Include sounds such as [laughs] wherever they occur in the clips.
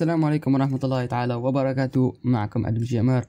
السلام عليكم ورحمة الله تعالى وبركاته معكم أدم جيمر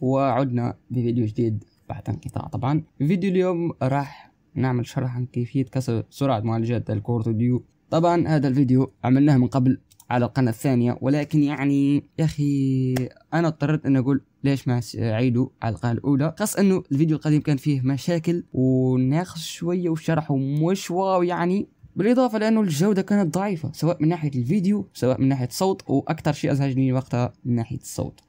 وعدنا بفيديو جديد بعد انقطاع طبعا فيديو اليوم راح نعمل شرح عن كيفية كسر سرعة معالجات الكورت ديو طبعا هذا الفيديو عملناه من قبل على القناة الثانية ولكن يعني يا أخي أنا اضطريت أن أقول ليش ما عيدوا على القناة الأولى خاصة أنه الفيديو القديم كان فيه مشاكل وناقص شوية وشرحه مش واو يعني بالاضافه لانه الجوده كانت ضعيفه سواء من ناحيه الفيديو سواء من ناحيه الصوت واكثر شيء ازعجني وقتها من ناحيه الصوت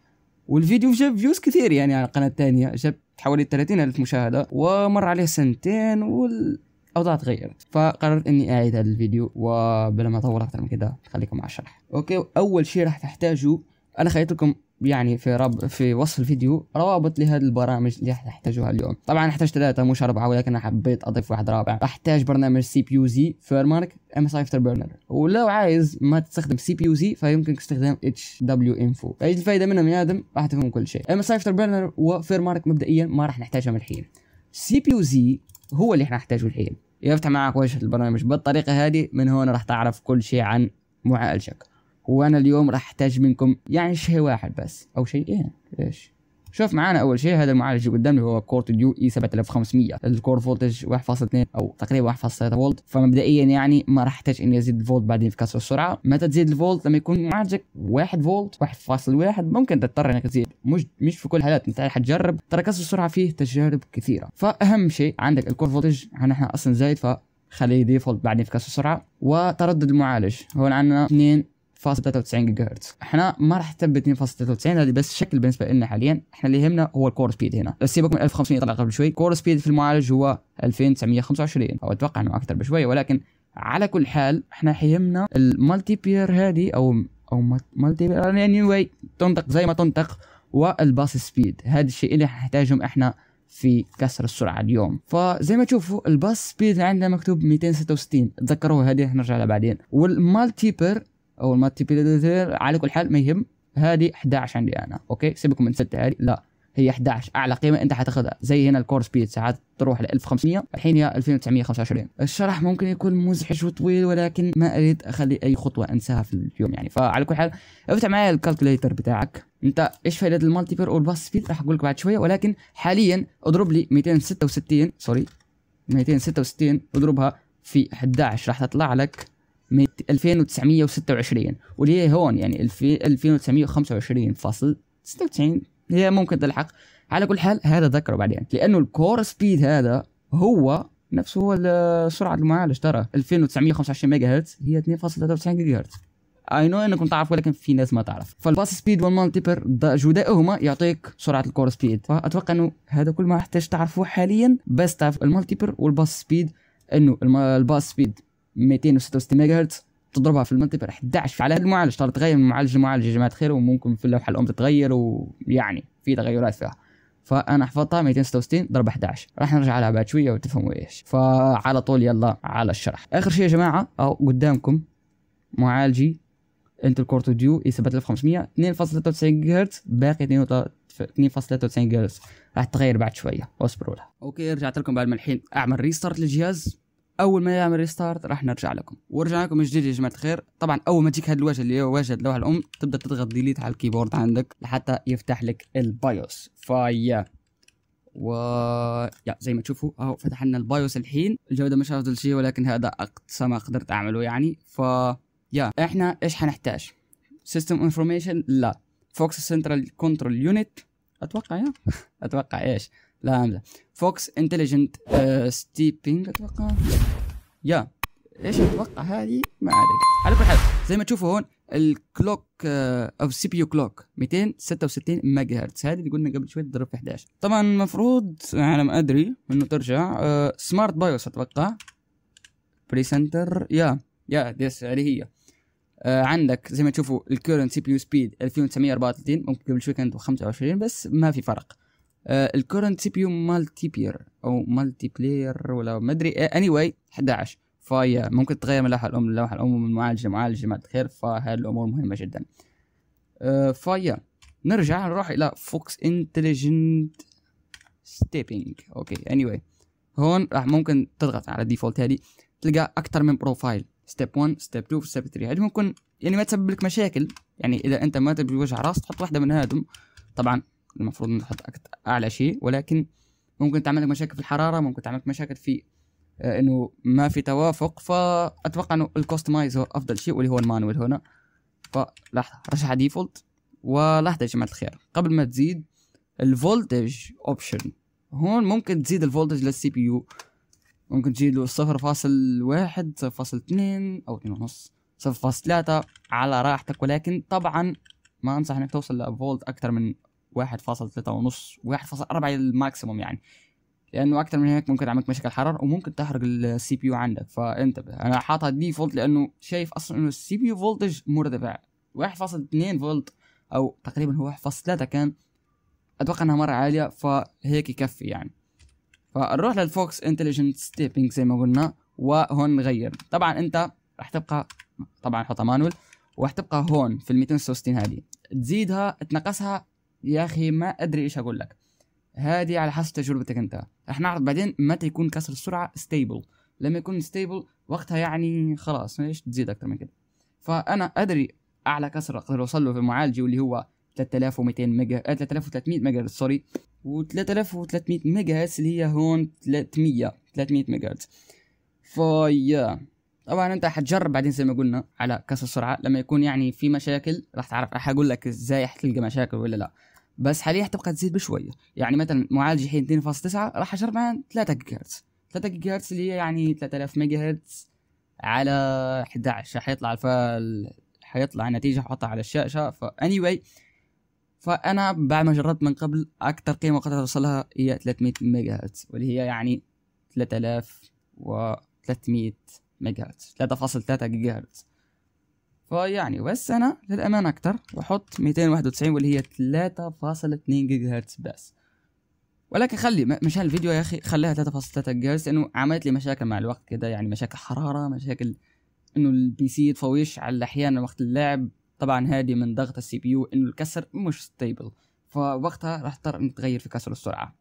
والفيديو جاب فيوز كثير يعني على القناه الثانيه جاب حوالي 30 الف مشاهده ومر عليه سنتين والاوضاع تغيرت فقررت اني اعيد هذا الفيديو وبلا ما اطول اكثر من كده خليكم مع الشرح اوكي اول شيء راح تحتاجوا انا خليت لكم يعني في رب في وصف الفيديو روابط لهذه البرامج اللي تحتاجوها اليوم طبعا احتاج ثلاثه مش اربعه ولكن انا حبيت اضيف واحد رابع احتاج برنامج سي بي يو زي فيرمارك ام اس افتر برنر ولو عايز ما تستخدم سي بي يو زي فيمكنك استخدام اتش دبليو انفو ايش الفائده منهم يا ادم راح تفهم كل شيء ام اس افتر برنر وفيرمارك مبدئيا ما راح نحتاجهم الحين سي بي يو زي هو اللي احنا نحتاجه الحين يفتح معك وجهه البرنامج بالطريقه هذه من هون راح تعرف كل شيء عن معالجك وانا اليوم راح احتاج منكم يعني شيء واحد بس او شيئين إيه، ليش شوف معانا اول شيء هذا المعالج اللي قدامي هو كورت ديو اي 7500 الكور فولتج 1.2 او تقريبا 1.3 فولت فمبدئيا يعني ما راح احتاج اني ازيد الفولت بعدين في كسر السرعه متى تزيد الفولت لما يكون معالجك 1 فولت 1.1 ممكن تضطر انك تزيد مش مش في كل الحالات انت حتجرب ترى كسر السرعه فيه تجارب كثيره فاهم شيء عندك الكور فولتج احنا اصلا زايد ف خليه ديفولت بعدين في كسر السرعه وتردد المعالج هون عندنا 2 2.93 جيجا هرتز احنا ما راح نثبت 2.93 هذه بس شكل بالنسبه لنا حاليا احنا اللي يهمنا هو الكور سبيد هنا بس سيبك من 1500 طلع قبل شوي كور سبيد في المعالج هو 2925 او اتوقع انه اكثر بشوي ولكن على كل حال احنا حيهمنا المالتي بير هذه او او مالتي بير اني يعني واي تنطق زي ما تنطق والباص سبيد هذا الشيء اللي حنحتاجهم احنا في كسر السرعه اليوم فزي ما تشوفوا الباص سبيد عندنا مكتوب 266 تذكروها هذه نرجع لها بعدين والمالتي بير او المالتي بلاير على كل حال ما يهم هذه 11 عندي انا اوكي سيبكم من سته هذه لا هي 11 اعلى قيمه انت حتاخذها زي هنا الكور سبيد ساعات تروح ل 1500 الحين هي 2925 الشرح ممكن يكون مزعج وطويل ولكن ما اريد اخلي اي خطوه انساها في اليوم يعني فعلى كل حال افتح معايا الكالكوليتر بتاعك انت ايش فائده المالتي بير والباص سبيد راح اقول لك بعد شويه ولكن حاليا اضرب لي 266 سوري 266 اضربها في 11 راح تطلع لك 2926 واللي هي هون يعني 2925.96 هي ممكن تلحق على كل حال هذا ذكره بعدين لانه الكور سبيد هذا هو نفسه هو سرعه المعالج ترى 2925 ميجا هرتز هي 2.93 جيجا هرتز اي نو انكم تعرفوا ولكن في ناس ما تعرف فالباس سبيد والمالتيبر جدائهما يعطيك سرعه الكور سبيد فاتوقع انه هذا كل ما احتاج تعرفوه حاليا بس تعرف المالتيبر والباس سبيد انه الباس سبيد 266 ميجا هرتز تضربها في المنطقه راح 11 على المعالج ترى تغير من معالج لمعالج يا جماعه الخير وممكن في اللوحه الام تتغير ويعني في تغيرات فيها فانا حفظتها 266 ضرب 11 راح نرجع لها بعد شويه وتفهموا ايش فعلى طول يلا على الشرح اخر شيء يا جماعه او قدامكم معالجي انتل كور ديو اي 7500 2.93 جيجا هرتز باقي 2.93 جيجا هرتز راح تتغير بعد شويه اصبروا لها اوكي رجعت لكم بعد ما الحين اعمل ريستارت للجهاز اول ما يعمل ريستارت راح نرجع لكم ورجع لكم من جديد يا جماعه الخير طبعا اول ما تجيك هذا الواجهه اللي هو واجهه اللوحه الام تبدا تضغط ديليت على الكيبورد عندك لحتى يفتح لك البايوس فيا و يا زي ما تشوفوا اهو فتح لنا البايوس الحين الجوده مش افضل شيء ولكن هذا اقصى ما قدرت اعمله يعني ف يا احنا ايش حنحتاج سيستم انفورميشن لا فوكس سنترال كنترول يونت اتوقع يا [laughs] اتوقع ايش لا امزح فوكس انتليجنت ستيبينج اتوقع يا ايش اتوقع هذه ما عليك على كل حال زي ما تشوفوا هون الكلوك آه، او سي بي يو كلوك 266 ميجا هرتز هذه اللي قلنا قبل شوي تضرب في 11 طبعا المفروض انا ما ادري انه ترجع سمارت آه، بايوس اتوقع بري سنتر يا يا ديس هذه هي آه عندك زي ما تشوفوا الكورنت سي بي يو سبيد 2934 ممكن قبل شوي كانت 25 بس ما في فرق الكورنت سي بي يو مالتي بير او مالتي بلاير ولا ما ادري اني واي 11 فاي ممكن تغير من لوحه الام للوحه الام من معالجه معالجه ما خير فهذه الامور مهمه جدا آه، فاي نرجع نروح الى فوكس انتليجنت ستيبينج اوكي اني واي هون راح ممكن تضغط على الديفولت هذه تلقى اكثر من بروفايل ستيب 1 ستيب 2 ستيب 3 هذه ممكن يعني ما تسبب لك مشاكل يعني اذا انت ما تبي وجع راس تحط واحده من هذم طبعا المفروض انك تحط اعلى شيء ولكن ممكن تعمل لك مشاكل في الحراره ممكن تعمل لك مشاكل في آه، انه ما في توافق فاتوقع انه الكوستمايز هو افضل شيء واللي هو المانوال هنا فلحظه رشح ديفولت ولحظه يا جماعه الخير قبل ما تزيد الفولتج اوبشن هون ممكن تزيد الفولتج للسي بي يو ممكن تزيد له صفر فاصل واحد صفر فاصل اثنين او اثنين ونص صفر فاصل ثلاثة على راحتك ولكن طبعا ما انصح انك توصل لفولت اكثر من 1.3 ونص 1.4 الماكسيموم يعني لانه اكتر من هيك ممكن تعملك مشاكل حراره وممكن تحرق السي بي يو عندك فانتبه انا حاطها ديفولت لانه شايف اصلا انه السي بي يو فولتج مرتفع 1.2 فولت او تقريبا هو 1.3 كان اتوقع انها مره عاليه فهيك يكفي يعني فنروح للفوكس انتليجنت ستيبنج زي ما قلنا وهون نغير طبعا انت راح تبقى طبعا حطها مانوال وراح تبقى هون في ال 266 هذه تزيدها تنقصها يا اخي ما ادري ايش اقول لك هذه على حسب تجربتك انت راح نعرف بعدين متى يكون كسر السرعه ستيبل لما يكون ستيبل وقتها يعني خلاص ايش تزيد اكثر من كده فانا ادري اعلى كسر اقدر اوصل له في معالجي واللي هو 3200 ميجا 3300 آه، ميجا سوري و3300 ميجا هرتز اللي هي هون 300 300 ميجا هرتز فيا طبعا انت حتجرب بعدين زي ما قلنا على كسر السرعه لما يكون يعني في مشاكل راح تعرف راح اقول لك ازاي حتلقى مشاكل ولا لا بس حاليا حتبقى تزيد بشويه يعني مثلا معالج حين 2.9 راح اشرب معاه 3 جيجا هرتز 3 جيجا هرتز اللي هي يعني 3000 ميجا هرتز على 11 حيطلع الفال حيطلع نتيجه حطها على الشاشه فاني anyway فانا بعد ما جربت من قبل اكثر قيمه قدرت اوصلها هي 300 ميجا هرتز واللي هي يعني 3000 و 300 ميجا هرتز 3.3 جيجا هرتز فيعني بس انا للامان اكتر واحط 291 واللي هي 3.2 جيجا هرتز بس ولكن خلي مشان الفيديو يا اخي خليها 3.3 جيجا هرتز لانه عملت لي مشاكل مع الوقت كده يعني مشاكل حراره مشاكل انه البي سي يتفويش على احيانا وقت اللعب طبعا هادي من ضغط السي بي يو انه الكسر مش ستيبل فوقتها راح اضطر انك تغير في كسر السرعه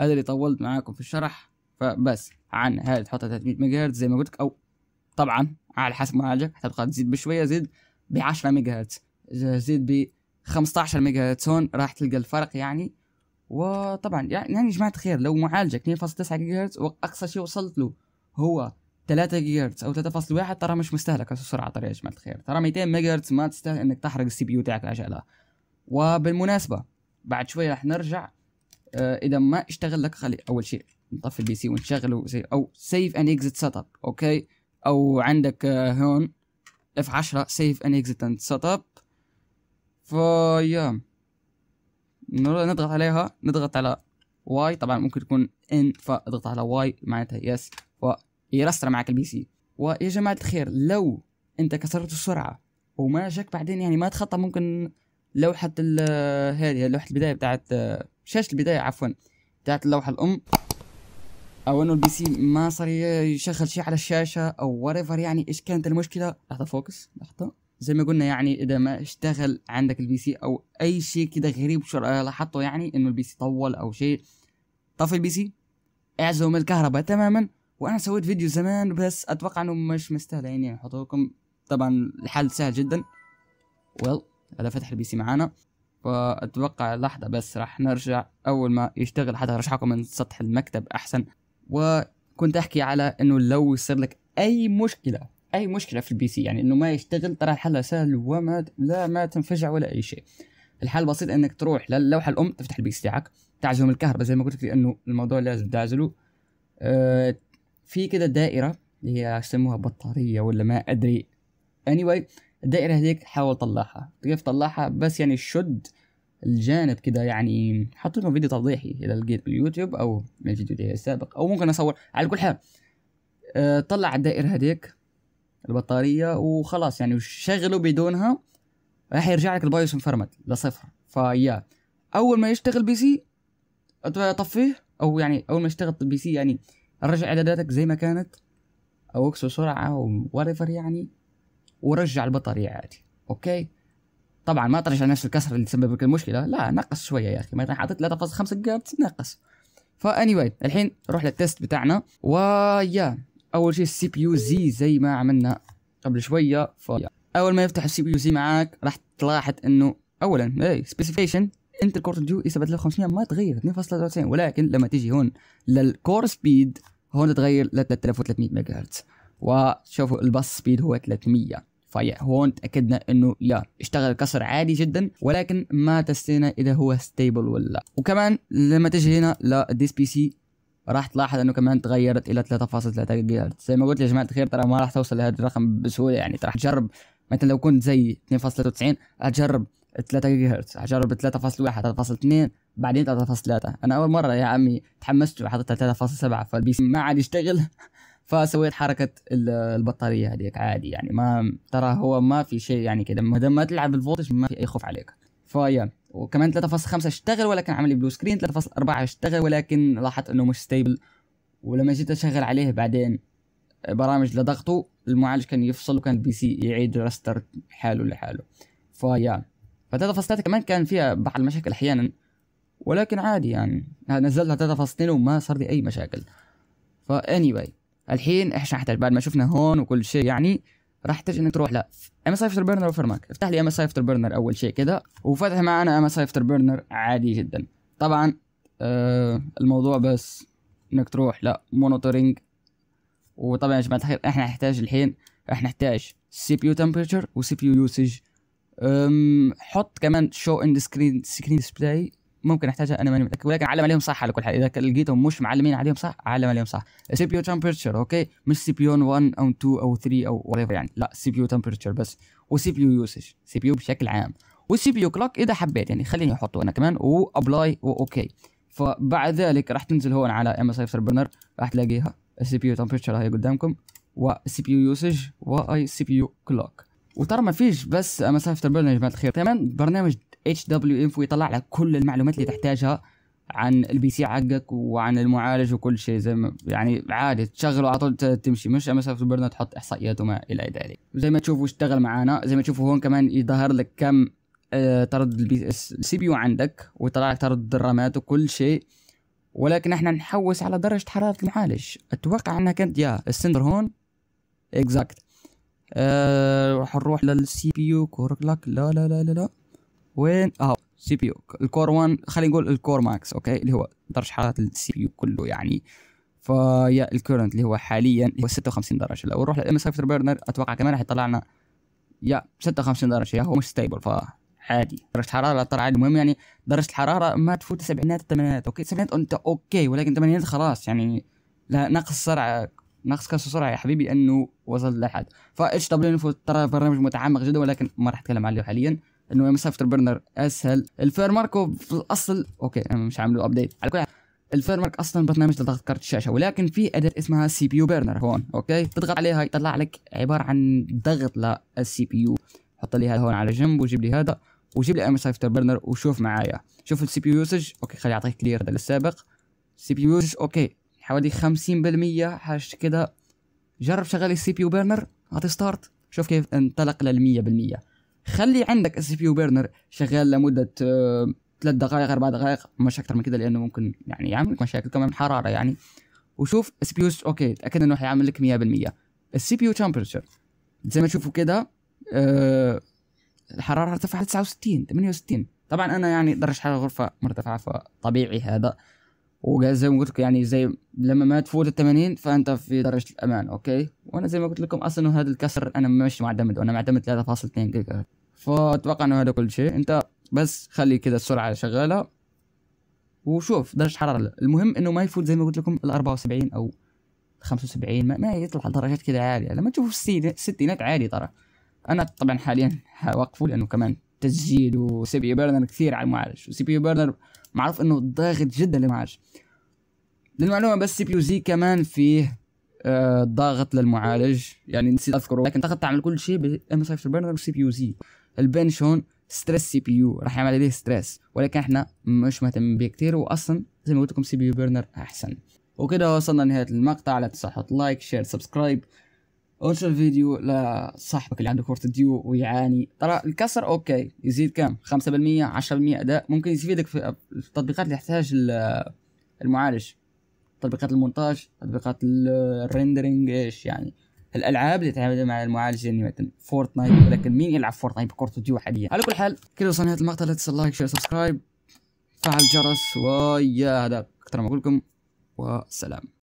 هذا اللي طولت معاكم في الشرح فبس عن هذه تحطها 300 ميجا هرتز زي ما قلت او طبعا على حسب ما عجبك تبقى تزيد بشويه زيد ب 10 ميجا هرتز زيد ب 15 ميجا هرتز هون راح تلقى الفرق يعني وطبعا يعني يا جماعه الخير لو معالجك 2.9 جيجا هرتز واقصى شيء وصلت له هو 3 جيجا هرتز او 3.1 ترى مش مستهلك السرعه ترى يا جماعه الخير ترى 200 ميجا هرتز ما تستاهل انك تحرق السي بي يو تاعك عشانها وبالمناسبه بعد شوي راح نرجع آه اذا ما اشتغل لك خلي اول شيء نطفي البي سي ونشغله زي او سيف ان اكزيت سيت اب اوكي او عندك آه، هون اف 10 سيف ان اكزيتنت سيت اب فيا نضغط عليها نضغط على واي طبعا ممكن تكون ان فاضغط على واي معناتها يس ويرستر معك البي سي ويا جماعة الخير لو انت كسرت السرعة وما جاك بعدين يعني ما تخطى ممكن لوحة آه، هذه لوحة البداية بتاعت آه، شاشة البداية عفوا بتاعت اللوحة الأم او انه البي سي ما صار يشغل شيء على الشاشه او ايفر يعني ايش كانت المشكله لحظه فوكس لحظه زي ما قلنا يعني اذا ما اشتغل عندك البي سي او اي شيء كده غريب لاحظته يعني انه البي سي طول او شيء طفي البي سي اعزم الكهرباء تماما وانا سويت فيديو زمان بس اتوقع انه مش مستاهل يعني احط لكم طبعا الحل سهل جدا ويل well, هذا فتح البي سي معانا فاتوقع لحظه بس راح نرجع اول ما يشتغل حتى ارشحكم من سطح المكتب احسن وكنت احكي على انه لو يصير لك اي مشكله اي مشكله في البي سي يعني انه ما يشتغل ترى حلها سهل وما لا ما تنفجع ولا اي شيء الحل بسيط انك تروح للوحه الام تفتح البي سي تاعك تعزم الكهرباء زي ما قلت لك لانه الموضوع لازم تعزله آه في كده دائره اللي هي يسموها بطاريه ولا ما ادري اني anyway الدائره هذيك حاول طلعها كيف طلعها بس يعني شد الجانب كده يعني حط لكم فيديو توضيحي اذا لقيت باليوتيوب او من الفيديو السابق او ممكن اصور على كل حال آه، طلع الدائره هذيك البطاريه وخلاص يعني شغله بدونها راح يرجع لك البايوس انفرمت لصفر فيا اول ما يشتغل بي سي طفيه او يعني اول ما يشتغل بي سي يعني رجع اعداداتك زي ما كانت او اكسو سرعه او يعني ورجع البطاريه عادي اوكي طبعا ما طرش على نفس الكسر اللي تسبب لك المشكله لا نقص شويه يا اخي مثلا حاطط 3.5 جيجابت نقص فاني واي الحين نروح للتست بتاعنا ويا اول شيء السي بي يو زي زي ما عملنا قبل شويه ف اول ما يفتح السي بي يو زي معاك راح تلاحظ انه اولا اي سبيسيفيكيشن انت الكور جو اي 7500 ما تغير 2.93 ولكن لما تيجي هون للكور سبيد هون تغير ل 3300 ميجا هرتز وشوفوا الباص سبيد هو 300 هون تاكدنا انه يا اشتغل كسر عادي جدا ولكن ما تستينا اذا هو ستيبل ولا لا وكمان لما تجي هنا للديس بي سي راح تلاحظ انه كمان تغيرت الى 3.3 جيجا هرتز زي ما قلت يا جماعه الخير ترى ما راح توصل لهذا الرقم بسهوله يعني راح تجرب مثلا لو كنت زي 2.93 اجرب 3 جيجا هرتز اجرب 3.1 3.2 بعدين 3.3 انا اول مره يا عمي تحمست وحطيت 3.7 فالبي سي ما عاد يشتغل فسويت حركه البطاريه هذيك عادي يعني ما ترى هو ما في شيء يعني كذا ما دام ما تلعب الفولتج ما في اي خوف عليك فيا وكمان 3.5 اشتغل ولكن عملي بلو سكرين 3.4 اشتغل ولكن لاحظت انه مش ستيبل ولما جيت اشغل عليه بعدين برامج لضغطه المعالج كان يفصل وكان البي سي يعيد راستر حاله لحاله فيا ف3.3 كمان كان فيها بعض المشاكل احيانا ولكن عادي يعني نزلتها 3.2 وما صار لي اي مشاكل فاني anyway الحين ايش نحتاج بعد ما شفنا هون وكل شيء يعني راح تحتاج انك تروح لا اما سايفتر برنر اوفر ماك افتح لي اما سايفتر برنر اول شيء كده وفتح معنا اما سايفتر برنر عادي جدا طبعا آه الموضوع بس انك تروح لا مونيتورنج وطبعا يا جماعه الخير احنا نحتاج الحين راح نحتاج سي بي يو تمبرتشر وسي بي يو يوسج حط كمان شو ان سكرين سكرين ديسبلاي ممكن احتاجها انا ماني متاكد ولكن علم عليهم صح على كل حال اذا لقيتهم مش معلمين عليهم صح علم عليهم صح سي بي يو تمبرتشر اوكي مش سي بي يو 1 او 2 او 3 او ايفر يعني لا سي بي يو تمبرتشر بس وسي بي يو يوسج سي بي يو بشكل عام والسي بي يو كلوك اذا حبيت يعني خليني احطه انا كمان وابلاي واوكي فبعد ذلك راح تنزل هون على ام اس اي برنر راح تلاقيها السي بي يو تمبرتشر هي قدامكم والسي بي يو يوسج واي سي بي يو كلوك وترى ما فيش بس مسافه البرنامج يا جماعه الخير كمان برنامج اتش دبليو انفو يطلع لك كل المعلومات اللي تحتاجها عن البي سي حقك وعن المعالج وكل شيء زي ما يعني عادي تشغله على طول تمشي مش مسافه البرنامج تحط احصائيات وما الى ذلك زي ما تشوفوا اشتغل معانا زي ما تشوفوا هون كمان يظهر لك كم طرد السي بي يو عندك ويطلع لك طرد الرامات وكل شيء ولكن احنا نحوس على درجه حراره المعالج اتوقع انها كانت يا السندر هون اكزاكت راح آه، نروح للسي بي يو كور لا لا لا لا, لا. وين اهو سي بي يو الكور 1 خلينا نقول الكور ماكس اوكي اللي هو درجه حراره السي بي يو كله يعني فيا الكورنت اللي هو حاليا هو 56 درجه لو نروح للام اس اكتر بيرنر اتوقع كمان راح يطلع لنا يا 56 درجه يا هو مش ستيبل ف عادي درجه الحرارة ترى عادي المهم يعني درجه الحراره ما تفوت السبعينات الثمانينات اوكي السبعينات انت اوكي ولكن الثمانينات خلاص يعني لا نقص سرعه ناقص كاس السرعه يا حبيبي انه وصل لحد اتش دبليو انفو ترى برنامج متعمق جدا ولكن ما راح اتكلم عليه حاليا انه مسافه البرنر اسهل الفير ماركو في الاصل اوكي انا مش عامله ابديت على كل الفير مارك اصلا برنامج لضغط كارت الشاشه ولكن في اداه اسمها سي بي يو برنر هون اوكي تضغط عليها يطلع لك عباره عن ضغط للسي بي يو حط لي هذا هون على جنب وجيب لي هذا وجيب لي ام اس برنر وشوف معايا شوف السي بي يو يوسج اوكي خلي اعطيك كلير للسابق سي بي يو يوسج اوكي حوالي 50% حاجة كده جرب شغل السي بي يو بيرنر اعطي ستارت شوف كيف انطلق لل 100% خلي عندك السي بي يو بيرنر شغال لمدة آه، ثلاث دقائق اربع دقائق مش اكثر من كده لانه ممكن يعني يعمل لك مشاكل كمان حرارة يعني وشوف السي بي يو اوكي تاكد انه حيعمل لك 100% السي بي يو تمبرتشر زي ما تشوفوا كده أه الحرارة ارتفعت 69 68 طبعا انا يعني درجة حرارة الغرفة مرتفعة فطبيعي هذا وزي ما قلت لك يعني زي لما ما تفوت ال 80 فانت في درجه الامان اوكي وانا زي ما قلت لكم اصلا هذا الكسر انا مش معتمد وانا معتمد 3.2 جيجا فاتوقع انه هذا كل شيء انت بس خلي كذا السرعه شغاله وشوف درجه الحراره المهم انه ما يفوت زي ما قلت لكم ال 74 او 75 ما, ما يطلع درجات كذا عاليه لما تشوف الستينات عالي ترى انا طبعا حاليا وقفه لانه كمان تسجيل وسي بي يو بيرنر كثير على المعالج وسي بي يو بيرنر معروف انه ضاغط جدا للمعالج للمعلومه بس سي بي يو زي كمان فيه آه ضاغط للمعالج يعني نسيت اذكره لكن تقدر تعمل كل شيء بام اس برنر وسي بي يو زي البنش هون ستريس سي بي يو راح يعمل عليه ستريس ولكن احنا مش مهتمين به كثير واصلا زي ما قلت لكم سي بي يو برنر احسن وكده وصلنا لنهايه المقطع لا تنسوا تحط لايك شير سبسكرايب ارسل فيديو لصاحبك اللي عنده كورة ديو ويعاني ترى الكسر اوكي يزيد كم 5% 10% اداء ممكن يفيدك في التطبيقات اللي تحتاج المعالج تطبيقات المونتاج تطبيقات الريندرينج ايش يعني الالعاب اللي تعتمد مع المعالج يعني مثلا فورتنايت ولكن مين يلعب فورتنايت بكورة ديو حاليا على كل حال كذا وصلنا نهاية المقطع لا تنسى اللايك شير سبسكرايب فعل الجرس ويا هذا اكثر ما اقول لكم وسلام